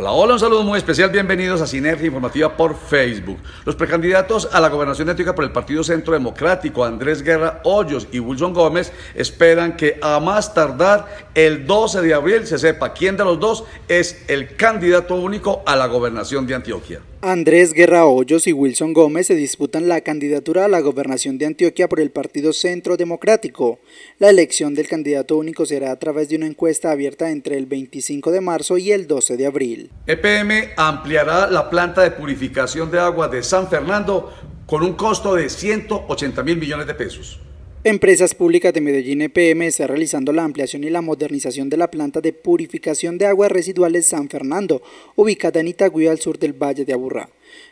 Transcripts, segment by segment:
Hola, hola, un saludo muy especial. Bienvenidos a Sinergia Informativa por Facebook. Los precandidatos a la gobernación de Antioquia por el Partido Centro Democrático, Andrés Guerra Hoyos y Wilson Gómez, esperan que a más tardar el 12 de abril se sepa quién de los dos es el candidato único a la gobernación de Antioquia. Andrés Guerra Hoyos y Wilson Gómez se disputan la candidatura a la gobernación de Antioquia por el Partido Centro Democrático. La elección del candidato único será a través de una encuesta abierta entre el 25 de marzo y el 12 de abril. EPM ampliará la planta de purificación de agua de San Fernando con un costo de 180 mil millones de pesos. Empresas Públicas de Medellín EPM está realizando la ampliación y la modernización de la planta de purificación de aguas residuales San Fernando, ubicada en Itagüí al sur del Valle de Aburrá.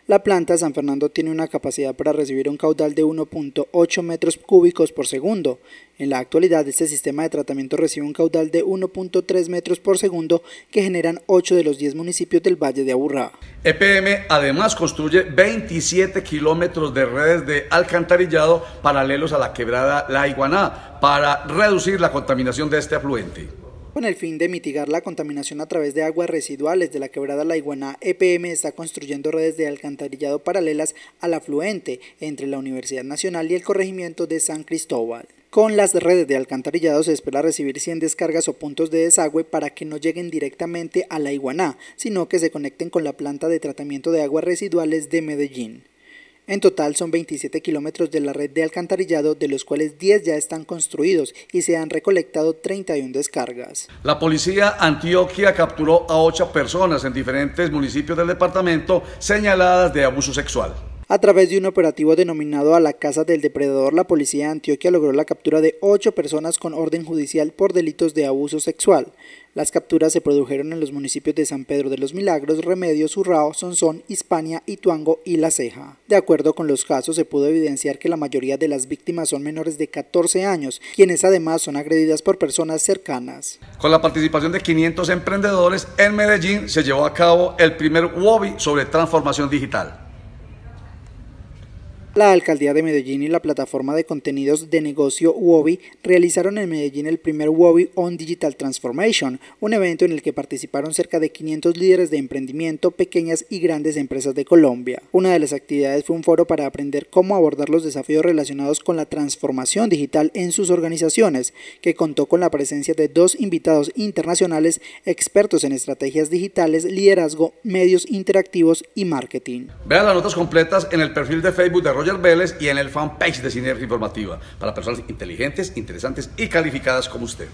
La planta San Fernando tiene una capacidad para recibir un caudal de 1.8 metros cúbicos por segundo. En la actualidad, este sistema de tratamiento recibe un caudal de 1.3 metros por segundo que generan 8 de los 10 municipios del Valle de Aburrá. EPM además construye 27 kilómetros de redes de alcantarillado paralelos a la quebrada La Iguaná para reducir la contaminación de este afluente. Con el fin de mitigar la contaminación a través de aguas residuales de la quebrada La iguana, EPM está construyendo redes de alcantarillado paralelas al afluente entre la Universidad Nacional y el corregimiento de San Cristóbal. Con las redes de alcantarillado se espera recibir 100 descargas o puntos de desagüe para que no lleguen directamente a la iguana, sino que se conecten con la planta de tratamiento de aguas residuales de Medellín. En total son 27 kilómetros de la red de alcantarillado, de los cuales 10 ya están construidos y se han recolectado 31 descargas. La policía Antioquia capturó a 8 personas en diferentes municipios del departamento señaladas de abuso sexual. A través de un operativo denominado a la casa del depredador, la policía de Antioquia logró la captura de ocho personas con orden judicial por delitos de abuso sexual. Las capturas se produjeron en los municipios de San Pedro de los Milagros, Remedios, Urrao, Sonsón, Hispania, Ituango y La Ceja. De acuerdo con los casos, se pudo evidenciar que la mayoría de las víctimas son menores de 14 años, quienes además son agredidas por personas cercanas. Con la participación de 500 emprendedores en Medellín, se llevó a cabo el primer WOBI sobre transformación digital. La Alcaldía de Medellín y la plataforma de contenidos de negocio WOBI realizaron en Medellín el primer WOBI On Digital Transformation, un evento en el que participaron cerca de 500 líderes de emprendimiento, pequeñas y grandes empresas de Colombia. Una de las actividades fue un foro para aprender cómo abordar los desafíos relacionados con la transformación digital en sus organizaciones, que contó con la presencia de dos invitados internacionales expertos en estrategias digitales, liderazgo, medios interactivos y marketing. Vean las notas completas en el perfil de Facebook de y en el fanpage de Sinergia Informativa para personas inteligentes, interesantes y calificadas como usted.